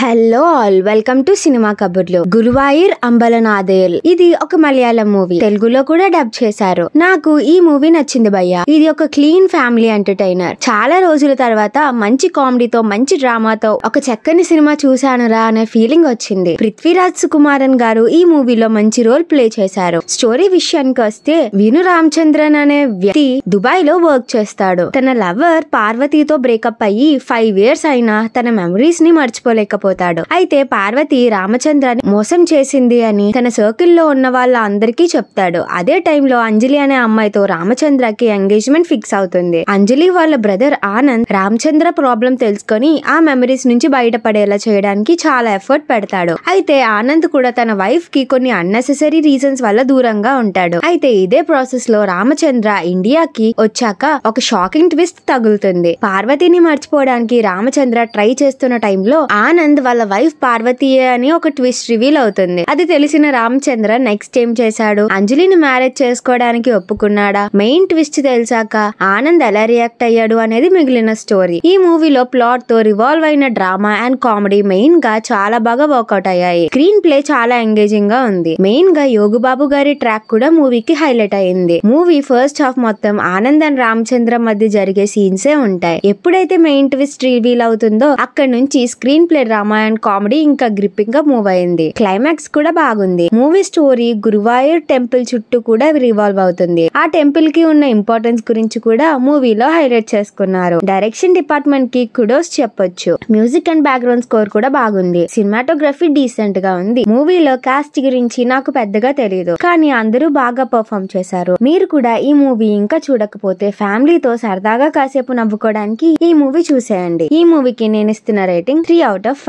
hello all welcome to cinema కబుర్లు గురువాయూర్ అంబలనాథేల్ ఇది ఒక మలయాళం మూవీ తెలుగులో కూడా డబ్ చేశారు నాకు ఈ మూవీ నచ్చింది భయ్య ఇది ఒక క్లీన్ ఫ్యామిలీ ఎంటర్టైనర్ చాలా రోజుల తర్వాత మంచి కామెడీతో మంచి డ్రామాతో ఒక చక్కని సినిమా చూశానురా అనే ఫీలింగ్ వచ్చింది పృథ్వీరాజ్ సుకుమారన్ గారు ఈ మూవీలో మంచి రోల్ ప్లే చేశారు స్టోరీ విషయానికి వస్తే విను రామచంద్రన్ అనే వ్యక్తి దుబాయ్ లో వర్క్ చేస్తాడు తన లవర్ పార్వతితో బ్రేకప్ అయ్యి ఫైవ్ ఇయర్స్ అయినా తన మెమరీస్ ని మర్చిపోలేకపోతే వెళ్ళిపోతాడు అయితే పార్వతి రామచంద్ర మోసం చేసింది అని తన సర్కిల్ లో ఉన్న వాళ్ళ అందరికీ చెప్తాడు అదే టైంలో అంజలి అనే అమ్మాయితో రామచంద్రకి ఎంగేజ్మెంట్ ఫిక్స్ అవుతుంది అంజలి వాళ్ళ బ్రదర్ ఆనంద్ రామచంద్ర ప్రాబ్లం తెలుసుకొని ఆ మెమరీస్ నుంచి బయటపడేలా చేయడానికి చాలా ఎఫర్ట్ పెడతాడు అయితే ఆనంద్ కూడా తన వైఫ్ కి కొన్ని అన్నెసెసరీ రీజన్స్ వల్ల దూరంగా ఉంటాడు అయితే ఇదే ప్రాసెస్ లో రామచంద్ర ఇండియాకి వచ్చాక ఒక షాకింగ్ ట్విస్ట్ తగులుతుంది పార్వతిని మర్చిపోవడానికి రామచంద్ర ట్రై చేస్తున్న టైంలో ఆనంద్ అండ్ వాళ్ళ వైఫ్ పార్వతీయే అని ఒక ట్విస్ట్ రివీల్ అవుతుంది అది తెలిసిన రామచంద్ర నెక్స్ట్ ఏం చేశాడు అంజలిని మ్యారేజ్ చేసుకోవడానికి ఒప్పుకున్నాడా మెయిన్ ట్విస్ట్ తెలిసాక ఆనంద్ ఎలా రియాక్ట్ అయ్యాడు అనేది మిగిలిన స్టోరీ ఈ మూవీలో ప్లాట్ తో రివాల్వ్ అయిన డ్రామా అండ్ కామెడీ మెయిన్ గా చాలా బాగా వర్కౌట్ అయ్యాయి స్క్రీన్ ప్లే చాలా ఎంగేజింగ్ గా ఉంది మెయిన్ గా యోగుబాబు గారి ట్రాక్ కూడా మూవీకి హైలైట్ అయింది మూవీ ఫస్ట్ హాఫ్ మొత్తం ఆనంద్ అండ్ రామచంద్ర మధ్య జరిగే సీన్సే ఉంటాయి ఎప్పుడైతే మెయిన్ ట్విస్ట్ రివీల్ అవుతుందో అక్కడ నుంచి screenplay drama drama and comedy ఇంకా గ్రిప్పింగ్ గా మూవ్ అయింది క్లైమాక్స్ కూడా బాగుంది మూవీ స్టోరీ గురువాయూర్ టెంపుల్ చుట్టూ కూడా రివాల్వ్ అవుతుంది ఆ టెంపుల్ కి ఉన్న ఇంపార్టెన్స్ గురించి కూడా మూవీలో హైలైట్ చేసుకున్నారు డైరెక్షన్ డిపార్ట్మెంట్ కి కుడోస్ చెప్పొచ్చు మ్యూజిక్ అండ్ బ్యాక్గ్రౌండ్ స్కోర్ కూడా బాగుంది సినిమాటోగ్రఫీ డీసెంట్ గా ఉంది మూవీలో కాస్ట్ గురించి నాకు పెద్దగా తెలియదు కానీ అందరూ బాగా పర్ఫామ్ చేశారు మీరు కూడా ఈ మూవీ ఇంకా చూడకపోతే ఫ్యామిలీతో సరదాగా కాసేపు నవ్వుకోవడానికి ఈ మూవీ చూసేయండి ఈ మూవీకి నేను ఇస్తున్న రేటింగ్ త్రీ అవుట్ ఆఫ్